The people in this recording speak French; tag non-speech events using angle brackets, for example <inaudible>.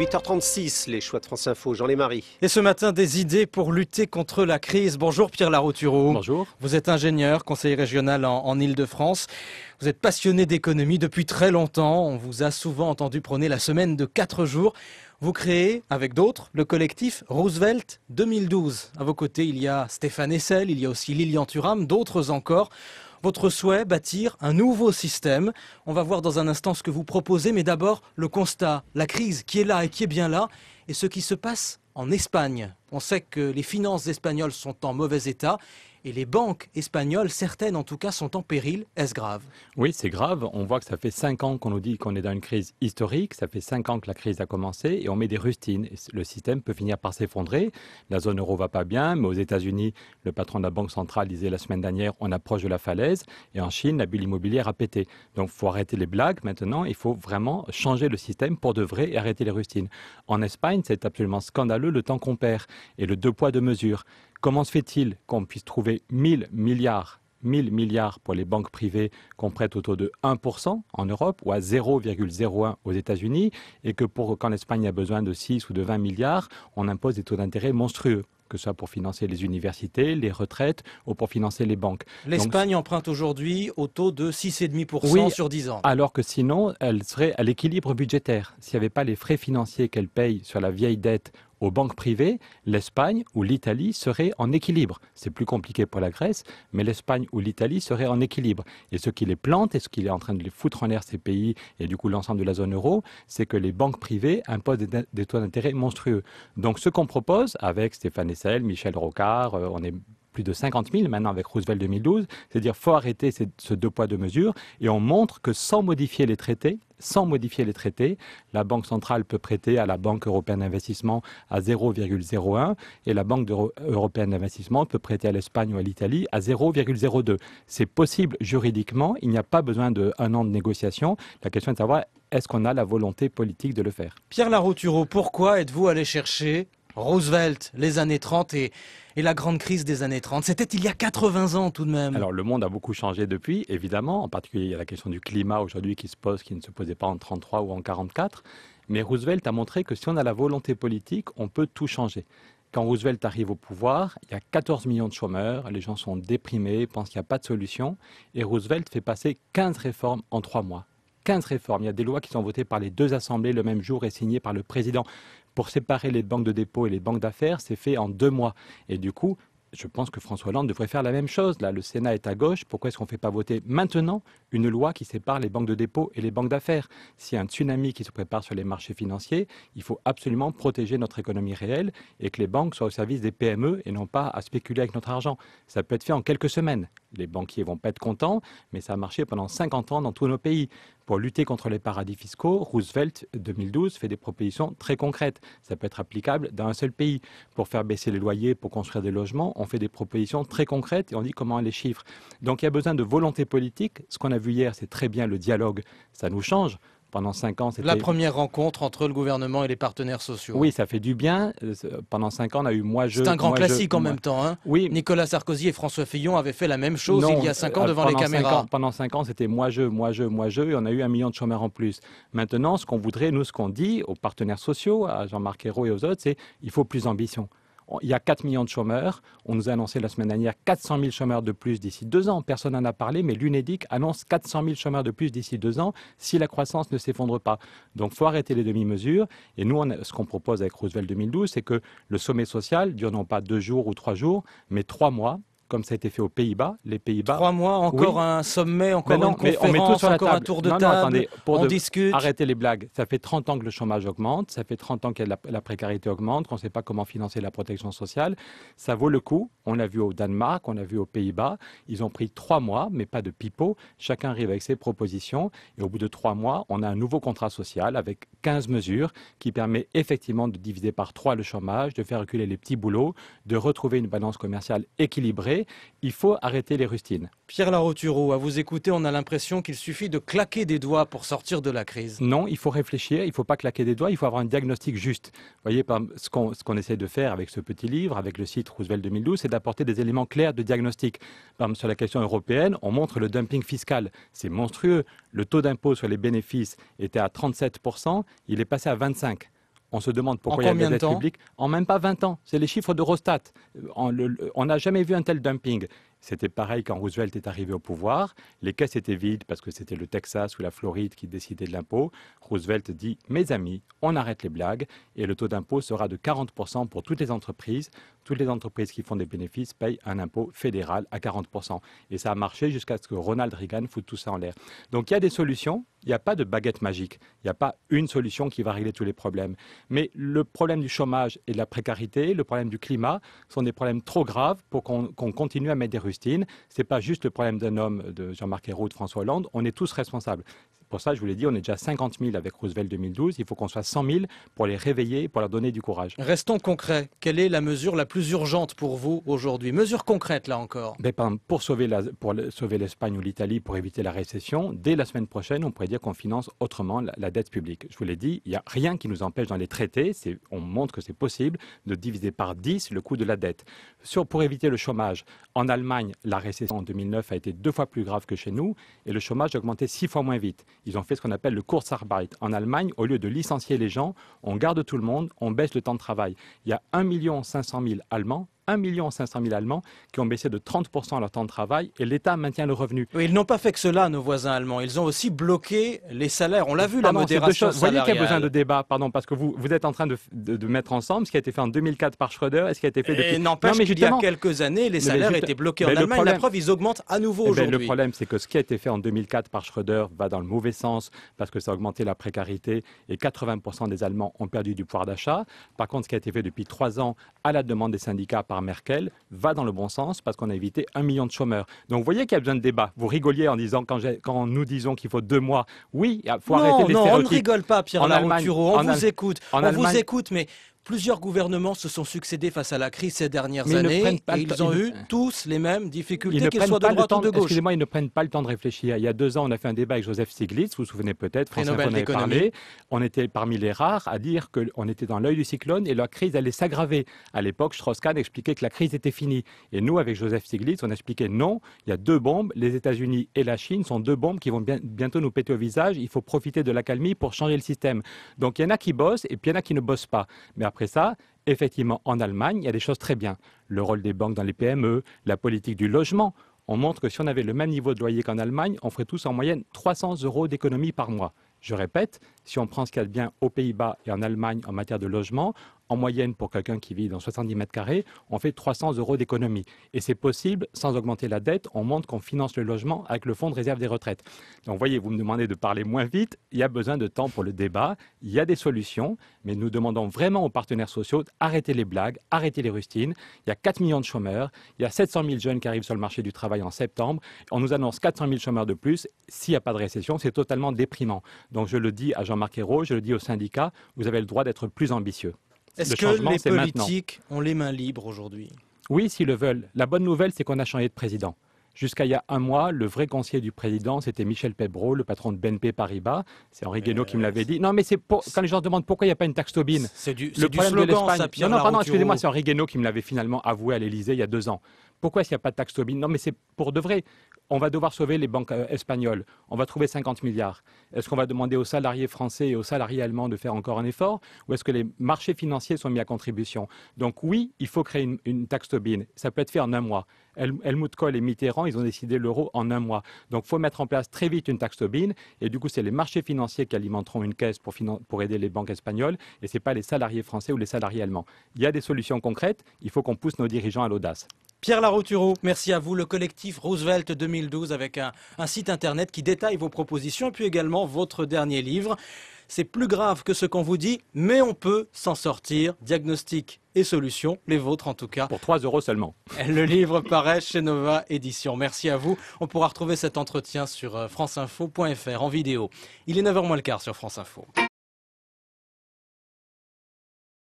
8h36, les choix de France Info, Jean Lémarie. Et ce matin, des idées pour lutter contre la crise. Bonjour Pierre Laroutureau. Bonjour. Vous êtes ingénieur, conseiller régional en, Ile-de-France. Vous êtes passionné d'économie depuis très longtemps. On vous a souvent entendu prôner la semaine de 4 jours. Vous créez, avec d'autres, le collectif Roosevelt 2012. À vos côtés, il y a Stéphane Essel, il y a aussi Lilian Thuram, d'autres encore. Votre souhait, bâtir un nouveau système. On va voir dans un instant ce que vous proposez, mais d'abord le constat, la crise qui est là et qui est bien là, et ce qui se passe en Espagne. On sait que les finances espagnoles sont en mauvais état et les banques espagnoles, certaines en tout cas, sont en péril. Est-ce grave Oui, c'est grave. On voit que ça fait cinq ans qu'on nous dit qu'on est dans une crise historique. Ça fait cinq ans que la crise a commencé et on met des rustines. Le système peut finir par s'effondrer. La zone euro va pas bien, mais aux États-Unis, le patron de la banque centrale disait la semaine dernière, on approche de la falaise. Et en Chine, la bulle immobilière a pété. Donc, faut arrêter les blagues maintenant. Il faut vraiment changer le système pour de vrai et arrêter les rustines. En Espagne, c'est absolument scandaleux le temps qu'on perd et le deux poids deux mesures. Comment se fait-il qu'on puisse trouver 1000 milliards milliards pour les banques privées qu'on prête au taux de 1% en Europe ou à 0,01 aux États-Unis et que pour quand l'Espagne a besoin de 6 ou de 20 milliards, on impose des taux d'intérêt monstrueux que ce soit pour financer les universités, les retraites ou pour financer les banques. L'Espagne emprunte aujourd'hui au taux de 6,5% sur 10 ans. Alors que sinon, elle serait à l'équilibre budgétaire. S'il n'y avait pas les frais financiers qu'elle paye sur la vieille dette aux banques privées, l'Espagne ou l'Italie seraient en équilibre. C'est plus compliqué pour la Grèce, mais l'Espagne ou l'Italie seraient en équilibre. Et ce qui les plante et ce qui est en train de les foutre en l'air ces pays et du coup l'ensemble de la zone euro, c'est que les banques privées imposent des, taux d'intérêt monstrueux. Donc ce qu'on propose avec Stéphane Essel, Michel Rocard, euh, on est de 50 000 maintenant avec Roosevelt 2012. C'est-à-dire, faut arrêter ce deux poids, deux mesures. Et on montre que sans modifier les traités, sans modifier les traités. La Banque centrale peut prêter à la Banque européenne d'investissement à 0,01 et la Banque européenne d'investissement peut prêter à l'Espagne ou à l'Italie à 0,02. C'est possible juridiquement, il n'y a pas besoin d'un an de négociation. La question est de savoir est-ce qu'on a la volonté politique de le faire. Pierre Laroutureau, pourquoi êtes-vous allé chercher Roosevelt, les années 30 et, la grande crise des années 30. C'était il y a 80 ans tout de même. Alors le monde a beaucoup changé depuis, évidemment. En particulier, il y a la question du climat aujourd'hui qui se pose, qui ne se posait pas en 33 ou en 44. Mais Roosevelt a montré que si on a la volonté politique, on peut tout changer. Quand Roosevelt arrive au pouvoir, il y a 14 millions de chômeurs, les gens sont déprimés, pensent qu'il n'y a pas de solution, et Roosevelt fait passer 15 réformes en trois mois. 15 réformes. Il y a des lois qui sont votées par les deux assemblées le même jour et signées par le président. Pour séparer les banques de dépôt et les banques d'affaires, c'est fait en deux mois. Et du coup, je pense que François Hollande devrait faire la même chose. Là, le Sénat est à gauche. Pourquoi est-ce qu'on ne fait pas voter maintenant une loi qui sépare les banques de dépôt et les banques d'affaires S'il y a un tsunami qui se prépare sur les marchés financiers, il faut absolument protéger notre économie réelle et que les banques soient au service des PME et non pas à spéculer avec notre argent. Ça peut être fait en quelques semaines. Les banquiers vont pas être contents, mais ça a marché pendant 50 ans dans tous nos pays. Pour lutter contre les paradis fiscaux, Roosevelt, 2012, fait des propositions très concrètes. Ça peut être applicable dans un seul pays. Pour faire baisser les loyers, pour construire des logements, on fait des propositions très concrètes et on dit comment les chiffre. Donc il y a besoin de volonté politique. Ce qu'on a vu hier, c'est très bien le dialogue. Ça nous change. Pendant cinq ans, c'était... La première rencontre entre le gouvernement et les partenaires sociaux. Oui, ça fait du bien. Euh, pendant cinq ans, on a eu moi-je... C'est un grand classique en même temps. Hein. oui. Nicolas Sarkozy et François Fillon avaient fait la même chose il y a cinq ans euh, devant les caméras. pendant cinq ans, c'était moi-je, moi-je, moi-je, et on a eu un million de chômeurs en plus. Maintenant, ce qu'on voudrait, nous, ce qu'on dit aux partenaires sociaux, à Jean-Marc Ayrault et aux autres, c'est il faut plus d'ambition il y a 4 millions de chômeurs. On nous a annoncé la semaine dernière 400 000 chômeurs de plus d'ici deux ans. Personne n'en a parlé, mais l'UNEDIC annonce 400 000 chômeurs de plus d'ici deux ans si la croissance ne s'effondre pas. Donc, il faut arrêter les demi-mesures. Et nous, ce qu'on propose avec Roosevelt 2012, c'est que le sommet social dure non pas deux jours ou trois jours, mais trois mois comme ça a été fait aux Pays-Bas. Les Pays-Bas. Trois mois, encore un sommet, encore une conférence, un tour de table. on discute. Arrêtez les blagues. Ça fait 30 ans que le chômage augmente, ça fait 30 ans que la, précarité augmente, qu'on ne sait pas comment financer la protection sociale. Ça vaut le coup. On l'a vu au Danemark, on l'a vu aux Pays-Bas. Ils ont pris trois mois, mais pas de pipeau. Chacun arrive avec ses propositions. Et au bout de trois mois, on a un nouveau contrat social avec 15 mesures qui permet effectivement de diviser par trois le chômage, de faire reculer les petits boulots, de retrouver une balance commerciale équilibrée il faut arrêter les rustines. Pierre Laroturo, à vous écouter, on a l'impression qu'il suffit de claquer des doigts pour sortir de la crise. Non, il faut réfléchir, il ne faut pas claquer des doigts, il faut avoir un diagnostic juste. Vous voyez, ce qu'on essaie de faire avec ce petit livre, avec le site Roosevelt 2012, c'est d'apporter des éléments clairs de diagnostic. sur la question européenne, on montre le dumping fiscal. C'est monstrueux. Le taux d'impôt sur les bénéfices était à 37%, il est passé à 25% on se demande pourquoi il y a des En même pas 20 ans. C'est les chiffres d'Eurostat. Euh, on n'a jamais vu un tel dumping. C'était pareil quand Roosevelt est arrivé au pouvoir. Les caisses étaient vides parce que c'était le Texas ou la Floride qui décidait de l'impôt. Roosevelt dit Mes amis, on arrête les blagues et le taux d'impôt sera de 40% pour toutes les entreprises. Toutes les entreprises qui font des bénéfices payent un impôt fédéral à 40%. Et ça a marché jusqu'à ce que Ronald Reagan foute tout ça en l'air. Donc il y a des solutions. Il n'y a pas de baguette magique. Il n'y a pas une solution qui va régler tous les problèmes. Mais le problème du chômage et de la précarité, le problème du climat sont des problèmes trop graves pour qu'on continue à mettre des c'est pas juste le problème d'un homme, de Jean-Marc Ayrault, de François Hollande. On est tous responsables. Pour ça, je vous l'ai dit, on est déjà 50 000 avec Roosevelt 2012. Il faut qu'on soit 100 000 pour les réveiller, pour leur donner du courage. Restons concrets. Quelle est la mesure la plus urgente pour vous aujourd'hui Mesure concrète, là encore. Ben, pour sauver l'Espagne ou l'Italie, pour éviter la récession, dès la semaine prochaine, on pourrait dire qu'on finance autrement la, dette publique. Je vous l'ai dit, il n'y a rien qui nous empêche dans les traités. On montre que c'est possible de diviser par 10 le coût de la dette. pour éviter le chômage, en Allemagne, la récession en 2009 a été deux fois plus grave que chez nous et le chômage a augmenté six fois moins vite. Ils ont fait ce qu'on appelle le Kurzarbeit. En Allemagne, au lieu de licencier les gens, on garde tout le monde, on baisse le temps de travail. Il y a 1 500 000 Allemands 1,5 500 000 Allemands qui ont baissé de 30% leur temps de travail et l'État maintient le revenu. ils n'ont pas fait que cela, nos voisins allemands. Ils ont aussi bloqué les salaires. On l'a vu, la modération Vous voyez qu'il y a besoin de débat, Pardon, parce que vous, vous êtes en train de, de, mettre ensemble ce qui a été fait en 2004 par Schröder et ce qui a été fait depuis... Et n'empêche il y a quelques années, les salaires étaient bloqués en Allemagne. La preuve, ils augmentent à nouveau eh ben, aujourd'hui. Le problème, c'est que ce qui a été fait en 2004 par Schröder va dans le mauvais sens parce que ça a augmenté la précarité et 80% des Allemands ont perdu du pouvoir d'achat. Par contre, ce qui a été fait depuis trois ans à la demande des syndicats par Merkel va dans le bon sens parce qu'on a évité un million de chômeurs. Donc vous voyez qu'il y a besoin de débat. Vous rigoliez en disant quand, nous disons qu'il faut deux mois. Oui, il faut arrêter les non, Non, on ne rigole pas, Pierre Larouture. On vous écoute. on vous écoute, mais Plusieurs gouvernements se sont succédés face à la crise ces dernières années et ils ont eu tous les mêmes difficultés, qu'ils soient de droite ou de gauche. Excusez-moi, ils ne prennent pas le temps de réfléchir. Il y a deux ans, on a fait un débat avec Joseph Stiglitz, vous vous souvenez peut-être, François on parlé. On était parmi les rares à dire qu'on était dans l'œil du cyclone et la crise allait s'aggraver. À l'époque, Strauss-Kahn expliquait que la crise était finie. Et nous, avec Joseph Stiglitz, on expliquait non, il y a deux bombes, les États-Unis et la Chine sont deux bombes qui vont bientôt nous péter au visage. Il faut profiter de l'accalmie pour changer le système. Donc il y en a qui bossent et puis il y en a qui ne bossent pas. Mais après, après ça, effectivement, en Allemagne, il y a des choses très bien. Le rôle des banques dans les PME, la politique du logement. On montre que si on avait le même niveau de loyer qu'en Allemagne, on ferait tous en moyenne 300 euros d'économie par mois. Je répète, si on prend ce qu'il y a de bien aux Pays-Bas et en Allemagne en matière de logement, en moyenne, pour quelqu'un qui vit dans 70 mètres carrés, on fait 300 euros d'économie. Et c'est possible sans augmenter la dette. On montre qu'on finance le logement avec le fonds de réserve des retraites. Donc, voyez, vous me demandez de parler moins vite. Il y a besoin de temps pour le débat. Il y a des solutions, mais nous demandons vraiment aux partenaires sociaux d'arrêter les blagues, arrêter les rustines. Il y a 4 millions de chômeurs. Il y a 700 000 jeunes qui arrivent sur le marché du travail en septembre. On nous annonce 400 000 chômeurs de plus. S'il n'y a pas de récession, c'est totalement déprimant. Donc, je le dis à Jean-Marc Ayrault, je le dis aux syndicats, vous avez le droit d'être plus ambitieux. Est-ce que les politiques ont les mains libres aujourd'hui Oui, s'ils le veulent. La bonne nouvelle, c'est qu'on a changé de président. Jusqu'à il y a un mois, le vrai conseiller du président, c'était Michel Pebro, le patron de BNP Paribas. C'est Henri Guénaud qui me l'avait euh, dit. Non, mais c'est quand les gens demandent pourquoi il n'y a pas une taxe Tobin. C'est du, slogan, non, non, pardon, excusez-moi, c'est Henri Guénaud qui me l'avait finalement avoué à l'Élysée il y a deux ans. Pourquoi qu'il n'y a pas de taxe Tobin Non, mais c'est pour de vrai. On va devoir sauver les banques euh, espagnoles. On va trouver 50 milliards. Est-ce qu'on va demander aux salariés français et aux salariés allemands de faire encore un effort Ou est-ce que les marchés financiers sont mis à contribution Donc oui, il faut créer une, taxe Tobin. Ça peut être fait en un mois. Helmut Kohl et Mitterrand, ils ont décidé l'euro en un mois. Donc, il faut mettre en place très vite une taxe Tobin. Et du coup, c'est les marchés financiers qui alimenteront une caisse pour, pour aider les banques espagnoles. Et ce n'est pas les salariés français ou les salariés allemands. Il y a des solutions concrètes. Il faut qu'on pousse nos dirigeants à l'audace. Pierre Larotureau, merci à vous. Le collectif Roosevelt 2012 avec un, site internet qui détaille vos propositions puis également votre dernier livre. C'est plus grave que ce qu'on vous dit, mais on peut s'en sortir. Diagnostic et solutions, les vôtres en tout cas. Pour 3 euros seulement. <laughs> Le livre paraît chez Nova Édition. Merci à vous. On pourra retrouver cet entretien sur euh, franceinfo.fr en vidéo. Il est 9h moins le quart sur France Info.